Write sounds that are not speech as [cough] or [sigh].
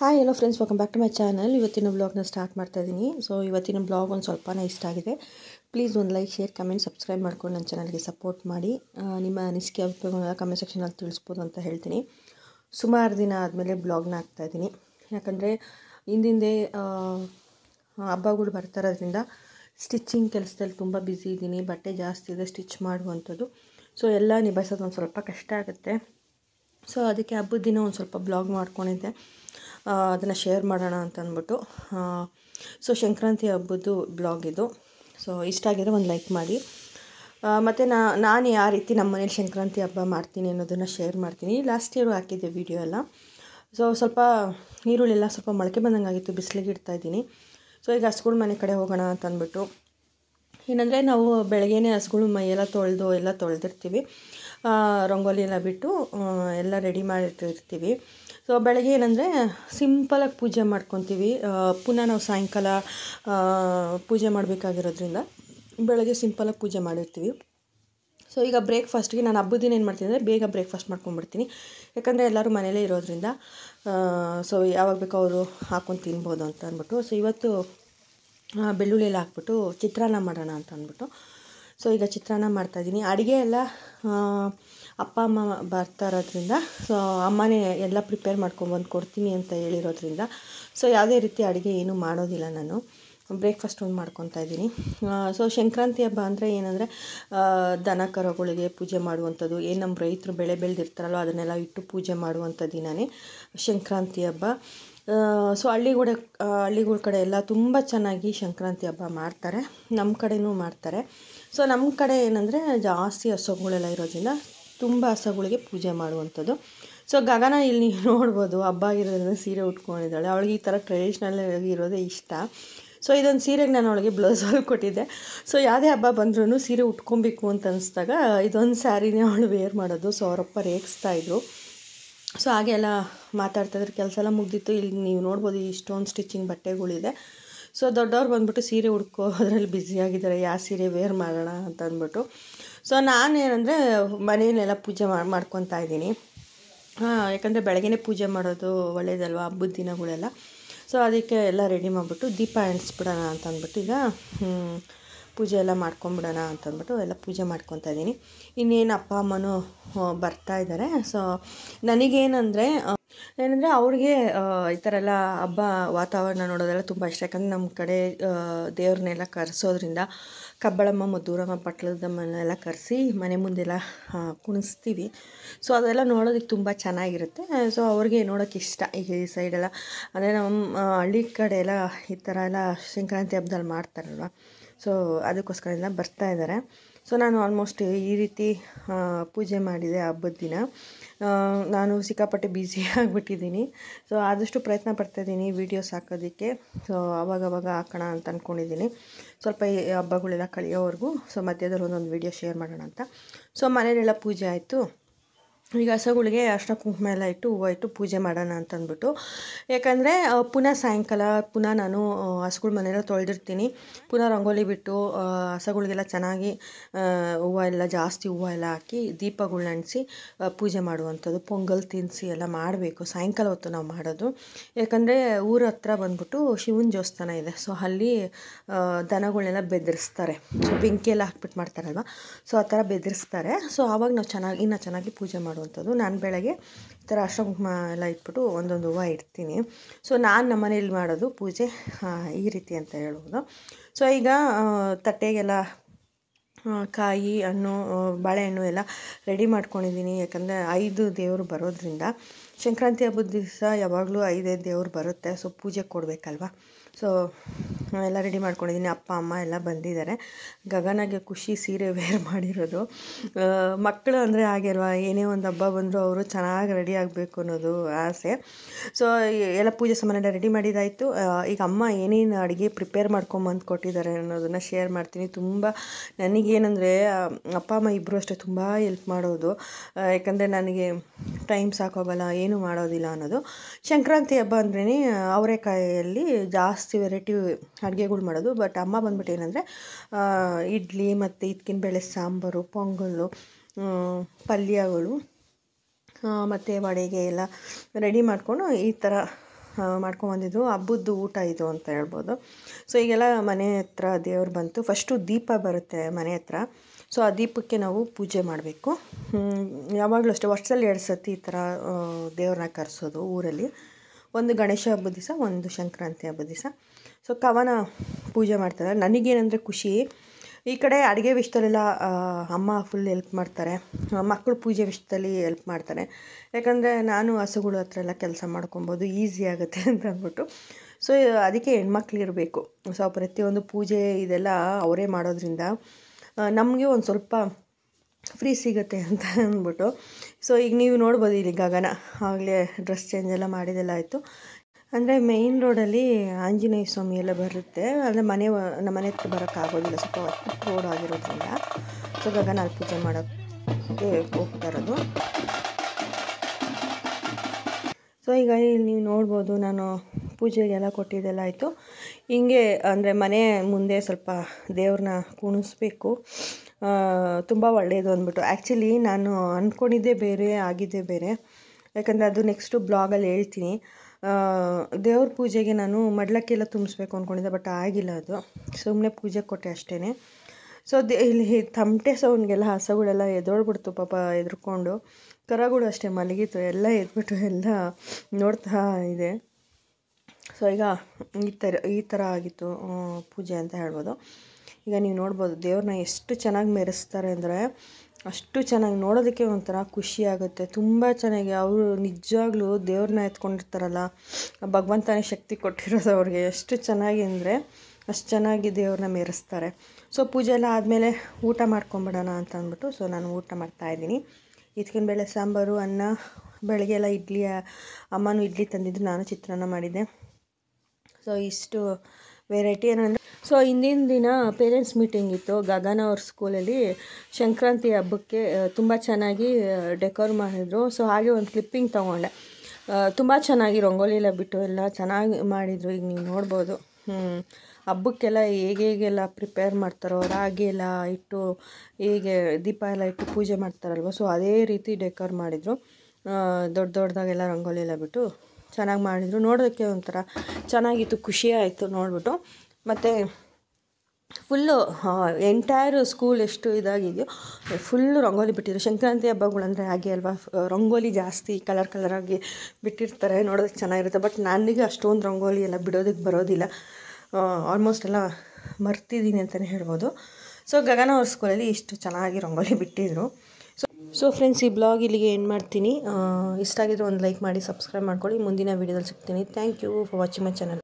hi hello friends welcome back to my channel ಇವತ್ತಿನ ಬ್ಲಾಗ್ನ start ಮಾಡ್ತಾ ಇದ್ದೀನಿ ಸೊ ಇವತ್ತಿನ ಬ್ಲಾಗ್ ಒಂದು ಸ್ವಲ್ಪನೇ ಇಷ್ಟ ಆಗಿದೆ ಪ್ಲೀಸ್ ಒಂದು ಲೈಕ್ ಶೇರ್ ಕಮೆಂಟ್ ಸಬ್ಸ್ಕ್ರೈಬ್ ಮಾಡ್ಕೊಂಡು ನನ್ನ ಚಾನಲ್ಗೆ ಸಪೋರ್ಟ್ ಮಾಡಿ ನಿಮ್ಮ ಅನಿಸಿಕೆ ಅಭಿಪ್ರಾಯಗಳನ್ನ ಕಮೆಂಟ್ ಸೆಕ್ಷನಲ್ಲಿ ತಿಳಿಸ್ಬೋದು ಅಂತ ಹೇಳ್ತೀನಿ ಸುಮಾರು ದಿನ ಆದಮೇಲೆ ಬ್ಲಾಗ್ನ ಹಾಕ್ತಾಯಿದ್ದೀನಿ ಯಾಕಂದರೆ ಹಿಂದಿಂದೆ ಹಬ್ಬಗಳು ಬರ್ತಾ ಇರೋದ್ರಿಂದ ಸ್ಟಿಚ್ಚಿಂಗ್ ಕೆಲಸದಲ್ಲಿ ತುಂಬ ಬ್ಯುಸಿ ಇದ್ದೀನಿ ಬಟ್ಟೆ ಜಾಸ್ತಿ ಇದೆ ಸ್ಟಿಚ್ ಮಾಡುವಂಥದ್ದು ಸೊ ಎಲ್ಲ ನಿಭಾಯಿಸೋದು ಒಂದು ಸ್ವಲ್ಪ ಕಷ್ಟ ಆಗುತ್ತೆ ಸೊ ಅದಕ್ಕೆ ಹಬ್ಬದ ದಿನ ಒಂದು ಸ್ವಲ್ಪ ಬ್ಲಾಗ್ ಮಾಡ್ಕೊಂಡಿದ್ದೆ ಅದನ್ನು ಶೇರ್ ಮಾಡೋಣ ಅಂತ ಅಂದ್ಬಿಟ್ಟು ಸೊ ಸಂಕ್ರಾಂತಿ ಹಬ್ಬದ್ದು ಬ್ಲಾಗ್ ಇದು ಸೊ ಇಷ್ಟ ಆಗಿದ್ರೆ ಒಂದು ಲೈಕ್ ಮಾಡಿ ಮತ್ತು ನಾ ನಾನು ಯಾವ ರೀತಿ ನಮ್ಮ ಮನೇಲಿ ಸಂಕ್ರಾಂತಿ ಹಬ್ಬ ಮಾಡ್ತೀನಿ ಅನ್ನೋದನ್ನು ಶೇರ್ ಮಾಡ್ತೀನಿ ಲಾಸ್ಟ್ ಇಯರು ಹಾಕಿದ್ದೆ ವಿಡಿಯೋ ಎಲ್ಲ ಸೊ ಸ್ವಲ್ಪ ಈರುಳ್ಳಿ ಎಲ್ಲ ಸ್ವಲ್ಪ ಮೊಳಕೆ ಬಂದಂಗಾಗಿತ್ತು ಬಿಸಿಲಿಗೆ ಇದ್ದೀನಿ ಸೊ ಈಗ ಹಸುಗಳು ಮನೆ ಕಡೆ ಹೋಗೋಣ ಅಂತ ಅಂದ್ಬಿಟ್ಟು ಏನಂದರೆ ನಾವು ಬೆಳಗ್ಗೆನೇ ಹಸುಗಳು ಮೈಯೆಲ್ಲ ತೊಳೆದು ಎಲ್ಲ ತೊಳೆದಿರ್ತೀವಿ ರಂಗೋಲಿ ಎಲ್ಲ ಬಿಟ್ಟು ಎಲ್ಲ ರೆಡಿ ಮಾಡಿಟ್ಟಿರ್ತೀವಿ ಸೊ ಬೆಳಗ್ಗೆ ಏನಂದರೆ ಸಿಂಪಲಾಗಿ ಪೂಜೆ ಮಾಡ್ಕೊತೀವಿ ಪುನಃ ನಾವು ಸಾಯಂಕಾಲ ಪೂಜೆ ಮಾಡಬೇಕಾಗಿರೋದ್ರಿಂದ ಬೆಳಗ್ಗೆ ಸಿಂಪಲಾಗಿ ಪೂಜೆ ಮಾಡಿರ್ತೀವಿ ಸೊ ಈಗ ಬ್ರೇಕ್ಫಾಸ್ಟ್ಗೆ ನಾನು ಹಬ್ಬದ ದಿನ ಏನು ಮಾಡ್ತೀನಿ ಅಂದರೆ ಬೇಗ ಬ್ರೇಕ್ಫಾಸ್ಟ್ ಮಾಡ್ಕೊಂಡ್ಬಿಡ್ತೀನಿ ಯಾಕಂದರೆ ಎಲ್ಲರೂ ಮನೇಲೇ ಇರೋದ್ರಿಂದ ಸೊ ಯಾವಾಗ ಬೇಕೋ ಅವರು ಹಾಕೊಂಡು ತಿನ್ಬೋದು ಅಂತ ಅಂದ್ಬಿಟ್ಟು ಸೊ ಇವತ್ತು ಬೆಳ್ಳುಳ್ಳಿ ಎಲ್ಲ ಹಾಕ್ಬಿಟ್ಟು ಚಿತ್ರಾನ್ನ ಮಾಡೋಣ ಅಂತ ಅಂದ್ಬಿಟ್ಟು ಸೊ ಈಗ ಚಿತ್ರಾನ್ನ ಮಾಡ್ತಾಯಿದ್ದೀನಿ ಅಡುಗೆ ಎಲ್ಲ ಅಪ್ಪ ಅಮ್ಮ ಬರ್ತಾ ಇರೋದ್ರಿಂದ ಸೊ ಅಮ್ಮನೇ ಎಲ್ಲ ಪ್ರಿಪೇರ್ ಮಾಡ್ಕೊಂಡ್ಬಂದು ಕೊಡ್ತೀನಿ ಅಂತ ಹೇಳಿರೋದ್ರಿಂದ ಸೊ ಯಾವುದೇ ರೀತಿ ಅಡುಗೆ ಏನು ಮಾಡೋದಿಲ್ಲ ನಾನು ಬ್ರೇಕ್ಫಾಸ್ಟ್ ಒಂದು ಮಾಡ್ಕೊತಾ ಇದ್ದೀನಿ ಸೊ ಸಂಕ್ರಾಂತಿ ಹಬ್ಬ ಅಂದರೆ ಏನಂದರೆ ದನ ಕರುಗಳಿಗೆ ಪೂಜೆ ಮಾಡುವಂಥದ್ದು ಏನು ನಮ್ಮ ರೈತರು ಬೆಳೆ ಬೆಳೆದಿರ್ತಾರಲ್ಲ ಅದನ್ನೆಲ್ಲ ಇಟ್ಟು ಪೂಜೆ ಮಾಡುವಂಥ ದಿನಾನೇ ಸಂಕ್ರಾಂತಿ ಹಬ್ಬ ಸೊ ಹಳ್ಳಿಗಳ ಹಳ್ಳಿಗಳ ಕಡೆ ಎಲ್ಲ ತುಂಬ ಚೆನ್ನಾಗಿ ಸಂಕ್ರಾಂತಿ ಹಬ್ಬ ಮಾಡ್ತಾರೆ ನಮ್ಮ ಕಡೆಯೂ ಮಾಡ್ತಾರೆ ಸೊ ನಮ್ಮ ಕಡೆ ಏನಂದರೆ ಜಾಸ್ತಿ ಹಸುಗಳೆಲ್ಲ ಇರೋದರಿಂದ ತುಂಬ ಹಸುಗಳಿಗೆ ಪೂಜೆ ಮಾಡುವಂಥದ್ದು ಸೊ ಗಗನ ಇಲ್ಲಿ ನೋಡ್ಬೋದು ಹಬ್ಬ ಆಗಿರೋದ್ರಿಂದ ಸೀರೆ ಉಟ್ಕೊಂಡಿದ್ದಾಳೆ ಅವಳಿಗೆ ಈ ಥರ ಟ್ರೆಡಿಷ್ನಲ್ ಇರೋದೇ ಇಷ್ಟ ಸೊ ಇದೊಂದು ಸೀರೆಗೆ ನಾನು ಅವಳಿಗೆ ಬ್ಲೌಸ್ ಕೊಟ್ಟಿದ್ದೆ ಸೊ ಯಾವುದೇ ಹಬ್ಬ ಬಂದ್ರೂ ಸೀರೆ ಉಟ್ಕೊಬೇಕು ಅಂತ ಅನಿಸ್ದಾಗ ಇದೊಂದು ಸ್ಯಾರಿನೇ ಅವಳು ವೇರ್ ಮಾಡೋದು ಸೊ ಅವರಪ್ಪ ರೇಗಿಸ್ತಾ ಇದ್ರು ಸೊ ಹಾಗೆ ಎಲ್ಲ ಮಾತಾಡ್ತಾಯಿದ್ರು ಕೆಲಸ ಎಲ್ಲ ಮುಗ್ದಿತ್ತು ಇಲ್ಲಿ ನೀವು ನೋಡ್ಬೋದು ಈ ಸ್ಟೋನ್ ಸ್ಟಿಚಿಂಗ್ ಬಟ್ಟೆಗಳಿದೆ ಸೊ ದೊಡ್ಡವ್ರು ಬಂದ್ಬಿಟ್ಟು ಸೀರೆ ಅದರಲ್ಲಿ ಬ್ಯುಸಿಯಾಗಿದ್ದಾರೆ ಯಾವ ಸೀರೆ ವೇರ್ ಮಾಡೋಣ ಅಂತ ಅಂದ್ಬಿಟ್ಟು ಸೊ ನಾನೇನಂದರೆ ಮನೆಯಲ್ಲೆಲ್ಲ ಪೂಜೆ ಮಾಡಿ ಮಾಡ್ಕೊತಾ ಇದ್ದೀನಿ ಯಾಕಂದರೆ ಬೆಳಗ್ಗೆನೇ ಪೂಜೆ ಮಾಡೋದು ಒಳ್ಳೇದಲ್ವ ಹಬ್ಬದ ದಿನಗಳೆಲ್ಲ ಸೊ ಅದಕ್ಕೆ ಎಲ್ಲ ರೆಡಿ ಮಾಡಿಬಿಟ್ಟು ದೀಪ ಎಣಿಸ್ಬಿಡೋಣ ಅಂತ ಅಂದ್ಬಿಟ್ಟು ಈಗ ಪೂಜೆ ಎಲ್ಲ ಮಾಡ್ಕೊಂಬಿಡೋಣ ಅಂತಂದ್ಬಿಟ್ಟು ಎಲ್ಲ ಪೂಜೆ ಮಾಡ್ಕೊತಾ ಇದ್ದೀನಿ ಇನ್ನೇನು ಅಪ್ಪ ಅಮ್ಮನೂ ಬರ್ತಾ ಇದ್ದಾರೆ ಸೊ ನನಗೇನಂದರೆ ಏನಂದರೆ ಅವ್ರಿಗೆ ಈ ಥರ ಎಲ್ಲ ಹಬ್ಬ ವಾತಾವರಣ ನೋಡೋದೆಲ್ಲ ತುಂಬ ಇಷ್ಟ ಯಾಕಂದರೆ ನಮ್ಮ ಕಡೆ ದೇವ್ರನ್ನೆಲ್ಲ ಕರೆಸೋದ್ರಿಂದ ಕಬ್ಬಳಮ್ಮ ಮದ್ದೂರಮ್ಮ ಪಟ್ಲದಮ್ಮನೆಲ್ಲ ಕರೆಸಿ ಮನೆ ಮುಂದೆಲ್ಲ ಕುಣಿಸ್ತೀವಿ ಸೊ ಅದೆಲ್ಲ ನೋಡೋದಕ್ಕೆ ತುಂಬ ಚೆನ್ನಾಗಿರುತ್ತೆ ಸೊ ಅವ್ರಿಗೆ ನೋಡೋಕ್ಕೆ ಇಷ್ಟ ಈಗ ಈ ಸೈಡೆಲ್ಲ ಅಂದರೆ ನಮ್ಮ ಹಳ್ಳಿ ಕಡೆ ಎಲ್ಲ ಈ ಥರ ಎಲ್ಲ ಸಂಕ್ರಾಂತಿ ಹಬ್ಬದಲ್ಲಿ ಮಾಡ್ತಾರಲ್ವ ಸೊ ಅದಕ್ಕೋಸ್ಕರ ಎಲ್ಲ ಬರ್ತಾ ಇದ್ದಾರೆ ಸೊ ನಾನು ಆಲ್ಮೋಸ್ಟ್ ಈ ರೀತಿ ಪೂಜೆ ಮಾಡಿದೆ ಹಬ್ಬದ ದಿನ ನಾನು ಸಿಕ್ಕಾಪಟ್ಟೆ ಬ್ಯುಸಿ [laughs] ಆಗಿಬಿಟ್ಟಿದ್ದೀನಿ ಸೊ ಆದಷ್ಟು ಪ್ರಯತ್ನ ಪಡ್ತಾಯಿದ್ದೀನಿ ವೀಡಿಯೋಸ್ ಹಾಕೋದಕ್ಕೆ ಸೊ ಅವಾಗವಾಗ ಹಾಕೋಣ ಅಂತ ಅಂದ್ಕೊಂಡಿದ್ದೀನಿ ಸ್ವಲ್ಪ ಈ ಹಬ್ಬಗಳೆಲ್ಲ ಕಳೆಯೋವರೆಗೂ ಸೊ ಮಧ್ಯದಲ್ಲಿ ಒಂದೊಂದು ವೀಡಿಯೋ ಶೇರ್ ಮಾಡೋಣ ಅಂತ ಸೊ ಮನೇಲೆಲ್ಲ ಪೂಜೆ ಆಯಿತು ಈಗ ಹಸುಗಳಿಗೆ ಅಷ್ಟ ಕುಂಕುಮ ಎಲ್ಲ ಇಟ್ಟು ಹೂವು ಇಟ್ಟು ಪೂಜೆ ಮಾಡೋಣ ಅಂತ ಅಂದ್ಬಿಟ್ಟು ಯಾಕಂದರೆ ಪುನಃ ಸಾಯಂಕಾಲ ಪುನಃ ನಾನು ಹಸುಗಳ ಮನೆಯೆಲ್ಲ ತೊಳೆದಿರ್ತೀನಿ ಪುನಃ ರಂಗೋಲಿ ಬಿಟ್ಟು ಹಸುಗಳಿಗೆಲ್ಲ ಚೆನ್ನಾಗಿ ಹೂವು ಎಲ್ಲ ಜಾಸ್ತಿ ಹೂವು ಎಲ್ಲ ಹಾಕಿ ದೀಪಗಳನ್ನ ಅಂಟಿಸಿ ಪೂಜೆ ಮಾಡುವಂಥದ್ದು ಪೊಂಗಲ್ ತಿನ್ನಿಸಿ ಎಲ್ಲ ಮಾಡಬೇಕು ಸಾಯಂಕಾಲ ಹೊತ್ತು ನಾವು ಮಾಡೋದು ಯಾಕಂದರೆ ಊರ ಹತ್ರ ಬಂದ್ಬಿಟ್ಟು ಶಿವನ ದೇವಸ್ಥಾನ ಇದೆ ಸೊ ಅಲ್ಲಿ ದನಗಳನ್ನೆಲ್ಲ ಬೆದರಿಸ್ತಾರೆ ಸೊ ಬೆಂಕಿ ಎಲ್ಲ ಹಾಕ್ಬಿಟ್ಟು ಮಾಡ್ತಾರಲ್ವ ಸೊ ಆ ಥರ ಬೆದರಿಸ್ತಾರೆ ಸೊ ಆವಾಗ ನಾವು ಚೆನ್ನಾಗಿ ಇನ್ನೂ ಚೆನ್ನಾಗಿ ಪೂಜೆ ಮಾಡಿ ಮಾಡುವಂಥದ್ದು ನಾನು ಬೆಳಗ್ಗೆ ಈ ಥರ ಅಷ್ಟಮ ಎಲ್ಲ ಇಟ್ಬಿಟ್ಟು ಒಂದೊಂದು ಹೂವು ಇಡ್ತೀನಿ ಸೊ ನಾನು ನಮ್ಮ ಮನೇಲಿ ಮಾಡೋದು ಪೂಜೆ ಈ ರೀತಿ ಅಂತ ಹೇಳ್ಬೋದು ಸೊ ಈಗ ತಟ್ಟೆಗೆಲ್ಲ ಕಾಯಿ ಹಣ್ಣು ಬಾಳೆಹಣ್ಣು ಎಲ್ಲ ರೆಡಿ ಮಾಡ್ಕೊಂಡಿದ್ದೀನಿ ಯಾಕಂದರೆ ಐದು ದೇವರು ಬರೋದ್ರಿಂದ ಸಂಕ್ರಾಂತಿ ಹಬ್ಬದ ದಿವಸ ಯಾವಾಗಲೂ ಐದೈದು ದೇವ್ರು ಬರುತ್ತೆ ಸೊ ಪೂಜೆ ಕೊಡಬೇಕಲ್ವಾ ಸೊ ಎಲ್ಲ ರೆಡಿ ಮಾಡ್ಕೊಂಡಿದ್ದೀನಿ ಅಪ್ಪ ಅಮ್ಮ ಎಲ್ಲ ಬಂದಿದ್ದಾರೆ ಗಗನಗೆ ಖುಷಿ ಸೀರೆ ವೇರ್ ಮಾಡಿರೋದು ಮಕ್ಕಳು ಅಂದರೆ ಹಾಗೆ ಏನೇ ಒಂದು ಹಬ್ಬ ಬಂದರೂ ಅವರು ಚೆನ್ನಾಗಿ ರೆಡಿ ಆಗಬೇಕು ಅನ್ನೋದು ಆಸೆ ಸೊ ಎಲ್ಲ ಪೂಜೆ ಸಾಮಾನೆಲ್ಲ ರೆಡಿ ಮಾಡಿದಾಯಿತು ಈಗ ಅಮ್ಮ ಏನೇನು ಅಡುಗೆ ಪ್ರಿಪೇರ್ ಮಾಡ್ಕೊಂಬಂದು ಕೊಟ್ಟಿದ್ದಾರೆ ಅನ್ನೋದನ್ನು ಶೇರ್ ಮಾಡ್ತೀನಿ ತುಂಬ ನನಗೇನೆಂದರೆ ಅಪ್ಪ ಅಮ್ಮ ಇಬ್ಬರು ಅಷ್ಟೇ ತುಂಬ ಎಲ್ಪ್ ಮಾಡೋದು ಯಾಕಂದರೆ ನನಗೆ ಟೈಮ್ ಸಾಕೋಗಲ್ಲ ಏನು ಮಾಡೋದಿಲ್ಲ ಅನ್ನೋದು ಸಂಕ್ರಾಂತಿ ಹಬ್ಬ ಅಂದ್ರೇ ಅವರೆಕಾಯಲ್ಲಿ ಜಾಸ್ತಿ ವೆರೈಟಿ ಅಡುಗೆಗಳು ಮಾಡೋದು ಬಟ್ ಅಮ್ಮ ಬಂದ್ಬಿಟ್ಟು ಏನಂದರೆ ಇಡ್ಲಿ ಮತ್ತು ಇದಕ್ಕಿನ ಬೇಳೆ ಸಾಂಬಾರು ಪೊಂಗಲ್ಲು ಪಲ್ಯಗಳು ಮತ್ತು ವಡೆಗೆ ಎಲ್ಲ ರೆಡಿ ಮಾಡಿಕೊಂಡು ಈ ಥರ ಮಾಡ್ಕೊಂಬಂದಿದ್ರು ಹಬ್ಬದ್ದು ಊಟ ಇದು ಅಂತ ಹೇಳ್ಬೋದು ಸೊ ಈಗೆಲ್ಲ ಮನೆ ಹತ್ರ ದೇವ್ರು ಬಂತು ಫಸ್ಟು ದೀಪ ಬರುತ್ತೆ ಮನೆ ಹತ್ರ ಸೊ ಆ ದೀಪಕ್ಕೆ ನಾವು ಪೂಜೆ ಮಾಡಬೇಕು ಯಾವಾಗಲೂ ಅಷ್ಟೇ ವರ್ಷದಲ್ಲಿ ಎರಡು ಸತಿ ಈ ಥರ ದೇವ್ರನ್ನ ಕರೆಸೋದು ಊರಲ್ಲಿ ಒಂದು ಗಣೇಶ ಹಬ್ಬದ ದಿವಸ ಒಂದು ಸಂಕ್ರಾಂತಿ ಹಬ್ಬದ ದಿವಸ ಸೊ ಕವನ ಪೂಜೆ ಮಾಡ್ತಾರೆ ನನಗೇನೆಂದರೆ ಖುಷಿ ಈ ಕಡೆ ಅಡುಗೆ ವಿಷಯದಲ್ಲೆಲ್ಲ ಅಮ್ಮ ಫುಲ್ ಎಲ್ಪ್ ಮಾಡ್ತಾರೆ ಮಕ್ಕಳು ಪೂಜೆ ವಿಷಯದಲ್ಲಿ ಎಲ್ಪ್ ಮಾಡ್ತಾರೆ ಯಾಕಂದರೆ ನಾನು ಹಸುಗಳು ಹತ್ರ ಎಲ್ಲ ಕೆಲಸ ಮಾಡ್ಕೊಬೋದು ಈಸಿ ಆಗುತ್ತೆ ಅಂತ ಅಂದ್ಬಿಟ್ಟು ಸೊ ಅದಕ್ಕೆ ಇರಬೇಕು ಸೊ ಪ್ರತಿಯೊಂದು ಪೂಜೆ ಇದೆಲ್ಲ ಅವರೇ ಮಾಡೋದ್ರಿಂದ ನಮಗೆ ಒಂದು ಸ್ವಲ್ಪ ಫ್ರೀ ಸಿಗುತ್ತೆ ಅಂತ ಅಂದ್ಬಿಟ್ಟು ಸೊ ಈಗ ನೀವು ನೋಡ್ಬೋದು ಇಲ್ಲಿ ಗಗನ ಆಗಲೇ ಡ್ರೆಸ್ ಚೇಂಜ್ ಎಲ್ಲ ಮಾಡಿದೆಲ್ಲ ಆಯಿತು ಅಂದರೆ ಮೇಯ್ನ್ ರೋಡಲ್ಲಿ ಆಂಜನೇಯ ಸ್ವಾಮಿ ಎಲ್ಲ ಬರುತ್ತೆ ಅಂದರೆ ಮನೆ ನಮ್ಮ ಮನೆ ಹತ್ರ ಬರೋಕ್ಕಾಗೋದಿಲ್ಲ ಸ್ವಲ್ಪ ರೋಡ್ ಆಗಿರೋದ್ರಿಂದ ಸೊ ಗಗನ ಅಲ್ಲಿ ಪೂಜೆ ಮಾಡೋಕ್ಕೆ ಹೋಗ್ತಾ ಇರೋದು ಸೊ ಈಗ ಇಲ್ಲಿ ನೀವು ನೋಡ್ಬೋದು ನಾನು ಪೂಜೆಗೆಲ್ಲ ಕೊಟ್ಟಿದ್ದೆಲ್ಲ ಆಯಿತು ಹಿಂಗೆ ಅಂದರೆ ಮನೆ ಮುಂದೆ ಸ್ವಲ್ಪ ದೇವ್ರನ್ನ ಕುಣಿಸ್ಬೇಕು ತುಂಬ ಒಳ್ಳೆಯದು ಅಂದ್ಬಿಟ್ಟು ಆ್ಯಕ್ಚುಲಿ ನಾನು ಅಂದ್ಕೊಂಡಿದ್ದೆ ಬೇರೆ ಆಗಿದ್ದೆ ಬೇರೆ ಯಾಕಂದರೆ ಅದು ನೆಕ್ಸ್ಟು ಬ್ಲಾಗಲ್ಲಿ ಹೇಳ್ತೀನಿ ದೇವ್ರ ಪೂಜೆಗೆ ನಾನು ಮಡ್ಲಕ್ಕೆಲ್ಲ ತುಂಬಿಸ್ಬೇಕು ಅಂದ್ಕೊಂಡಿದ್ದೆ ಬಟ್ ಆಗಿಲ್ಲ ಅದು ಸುಮ್ಮನೆ ಪೂಜೆ ಕೊಟ್ಟೆ ಅಷ್ಟೇ ಸೊ ದೇ ಇಲ್ಲಿ ತಮಟೆ ಸೌಂಡ್ಗೆಲ್ಲ ಹಸಗಳೆಲ್ಲ ಎದೋಳ್ಬಿಡ್ತು ಪಾಪ ಎದ್ರುಕೊಂಡು ಕರಗಳು ಅಷ್ಟೇ ಮಲಗಿತ್ತು ಎಲ್ಲ ಎದ್ಬಿಟ್ಟು ಎಲ್ಲ ನೋಡ್ತಾ ಇದೆ ಸೊ ಈಗ ಈ ಥರ ಈ ಥರ ಆಗಿತ್ತು ಪೂಜೆ ಅಂತ ಹೇಳ್ಬೋದು ಈಗ ನೀವು ನೋಡ್ಬೋದು ದೇವ್ರನ್ನ ಎಷ್ಟು ಚೆನ್ನಾಗಿ ಮೆರೆಸ್ತಾರೆ ಅಂದರೆ ಅಷ್ಟು ಚೆನ್ನಾಗಿ ನೋಡೋದಕ್ಕೆ ಒಂಥರ ಖುಷಿ ಆಗುತ್ತೆ ತುಂಬ ಚೆನ್ನಾಗಿ ಅವರು ನಿಜವಾಗ್ಲೂ ದೇವ್ರನ್ನ ಎತ್ಕೊಂಡಿರ್ತಾರಲ್ಲ ಭಗವಂತನೇ ಶಕ್ತಿ ಕೊಟ್ಟಿರೋದು ಅವ್ರಿಗೆ ಎಷ್ಟು ಚೆನ್ನಾಗಿ ಅಂದರೆ ಅಷ್ಟು ಚೆನ್ನಾಗಿ ದೇವ್ರನ್ನ ಮೆರೆಸ್ತಾರೆ ಸೊ ಪೂಜೆ ಎಲ್ಲ ಆದಮೇಲೆ ಊಟ ಮಾಡ್ಕೊಂಬಿಡೋಣ ಅಂತ ಅಂದ್ಬಿಟ್ಟು ಸೊ ನಾನು ಊಟ ಮಾಡ್ತಾಯಿದ್ದೀನಿ ಇದ್ಕಿನ ಬೇಳೆ ಸಾಂಬಾರು ಅನ್ನ ಬೆಳಗ್ಗೆ ಎಲ್ಲ ಇಡ್ಲಿ ಅಮ್ಮನೂ ಇಡ್ಲಿ ತಂದಿದ್ದು ನಾನು ಚಿತ್ರಾನ್ನ ಮಾಡಿದ್ದೆ ಸೊ ಇಷ್ಟು ವೆರೈಟಿ ಏನಂದರೆ ಸೊ ಇಂದಿನ ದಿನ ಪೇರೆಂಟ್ಸ್ ಮೀಟಿಂಗ್ ಇತ್ತು ಗಗನ ಅವ್ರ ಸ್ಕೂಲಲ್ಲಿ ಸಂಕ್ರಾಂತಿ ಹಬ್ಬಕ್ಕೆ ತುಂಬ ಚೆನ್ನಾಗಿ ಡೆಕೋರ್ ಮಾಡಿದರು ಸೊ ಹಾಗೆ ಒಂದು ಕ್ಲಿಪ್ಪಿಂಗ್ ತೊಗೊಂಡೆ ತುಂಬ ಚೆನ್ನಾಗಿ ರಂಗೋಲಿ ಎಲ್ಲ ಬಿಟ್ಟು ಎಲ್ಲ ಚೆನ್ನಾಗಿ ಮಾಡಿದರು ಈಗ ನೀವು ನೋಡ್ಬೋದು ಹಬ್ಬಕ್ಕೆಲ್ಲ ಹೇಗೆ ಹೇಗೆಲ್ಲ ಪ್ರಿಪೇರ್ ಮಾಡ್ತಾರೋ ರಾಗಿ ಎಲ್ಲ ಇಟ್ಟು ಹೇಗೆ ದೀಪ ಎಲ್ಲ ಇಟ್ಟು ಪೂಜೆ ಮಾಡ್ತಾರಲ್ವ ಸೊ ಅದೇ ರೀತಿ ಡೆಕೋರ್ ಮಾಡಿದರು ದೊಡ್ಡ ದೊಡ್ಡದಾಗೆಲ್ಲ ರಂಗೋಲಿ ಎಲ್ಲ ಬಿಟ್ಟು ಚೆನ್ನಾಗಿ ಮಾಡಿದರು ನೋಡೋದಕ್ಕೆ ಒಂಥರ ಚೆನ್ನಾಗಿತ್ತು ಖುಷಿಯಾಯಿತು ನೋಡ್ಬಿಟ್ಟು ನೋಡಿಬಿಟ್ಟು ಮತ್ತು ಫುಲ್ಲು ಎಂಟೈರ್ ಸ್ಕೂಲ್ ಎಷ್ಟು ಇದಾಗಿದೆಯೋ ಫುಲ್ಲು ರಂಗೋಲಿ ಬಿಟ್ಟಿದ್ರು ಸಂಕ್ರಾಂತಿ ಹಬ್ಬಗಳಂದರೆ ಹಾಗೆ ಅಲ್ವಾ ರಂಗೋಲಿ ಜಾಸ್ತಿ ಕಲರ್ ಕಲರಾಗಿ ಬಿಟ್ಟಿರ್ತಾರೆ ನೋಡೋದಕ್ಕೆ ಚೆನ್ನಾಗಿರುತ್ತೆ ಬಟ್ ನನಗೆ ಅಷ್ಟೊಂದು ರಂಗೋಲಿ ಎಲ್ಲ ಬಿಡೋದಕ್ಕೆ ಬರೋದಿಲ್ಲ ಆಲ್ಮೋಸ್ಟ್ ಎಲ್ಲ ಮರ್ತಿದ್ದೀನಿ ಅಂತಲೇ ಹೇಳ್ಬೋದು ಸೊ ಗಗನ ಅವ್ರ ಸ್ಕೂಲಲ್ಲಿ ಇಷ್ಟು ಚೆನ್ನಾಗಿ ರಂಗೋಲಿ ಬಿಟ್ಟಿದ್ರು ಸೊ ಫ್ರೆಂಡ್ಸ್ ಈ ಬ್ಲಾಗ್ ಇಲ್ಲಿಗೆ ಏನು ಮಾಡ್ತೀನಿ ಇಷ್ಟ ಆಗಿದ್ರೆ ಒಂದು ಲೈಕ್ ಮಾಡಿ ಸಬ್ಸ್ಕ್ರೈಬ್ ಮಾಡ್ಕೊಳ್ಳಿ ಮುಂದಿನ ವೀಡಿಯೋದಲ್ಲಿ ಸಿಗ್ತೀನಿ thank you for watching my channel